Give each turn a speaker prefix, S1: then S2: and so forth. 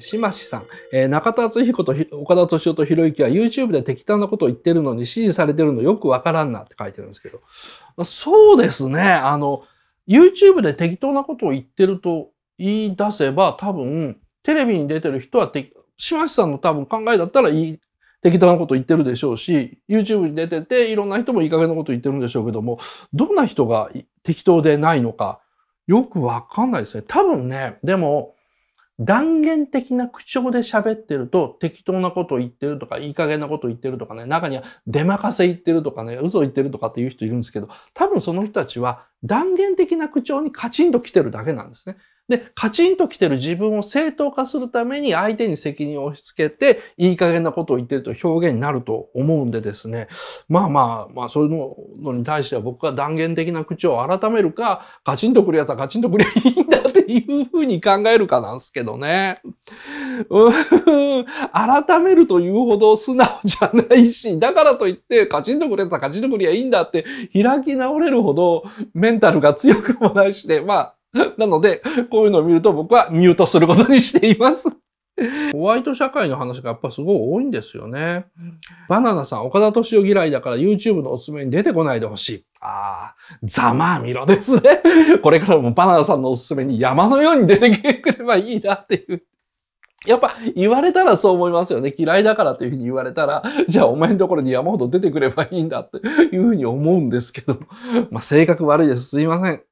S1: しましさん、えー、中田敦彦と岡田敏夫とひろゆきは YouTube で適当なことを言ってるのに支持されてるのよくわからんなって書いてるんですけど、そうですね。あの、YouTube で適当なことを言ってると言い出せば、多分、テレビに出てる人は、しましさんの多分考えだったらいい、適当なこと言ってるでしょうし、YouTube に出てて、いろんな人もいい加減なこと言ってるんでしょうけども、どんな人が適当でないのか、よくわかんないですね。多分ね、でも、断言的な口調で喋ってると適当なこと言ってるとか、いい加減なこと言ってるとかね、中には出まかせ言ってるとかね、嘘言ってるとかっていう人いるんですけど、多分その人たちは断言的な口調にカチンと来てるだけなんですね。で、カチンと来てる自分を正当化するために相手に責任を押し付けて、いい加減なことを言ってると表現になると思うんでですね。まあまあ、まあそういうのに対しては僕は断言的な口を改めるか、カチンと来るやつはカチンと来りゃいいんだっていうふうに考えるかなんですけどね。うん、改めるというほど素直じゃないし、だからといってカチンとくやつはカチンとくりゃいいんだって開き直れるほどメンタルが強くもないしね、まあ なので、こういうのを見ると僕はミュートすることにしています。ホワイト社会の話がやっぱすごい多いんですよね。バナナさん、岡田敏夫嫌いだから YouTube のおすすめに出てこないでほしい。ああ、ざまあみろですね。これからもバナナさんのおすすめに山のように出てきてくればいいなっていう。やっぱ言われたらそう思いますよね。嫌いだからというふうに言われたら、じゃあお前のところに山ほど出てくればいいんだっていうふうに思うんですけど、まあ性格悪いです。すいません。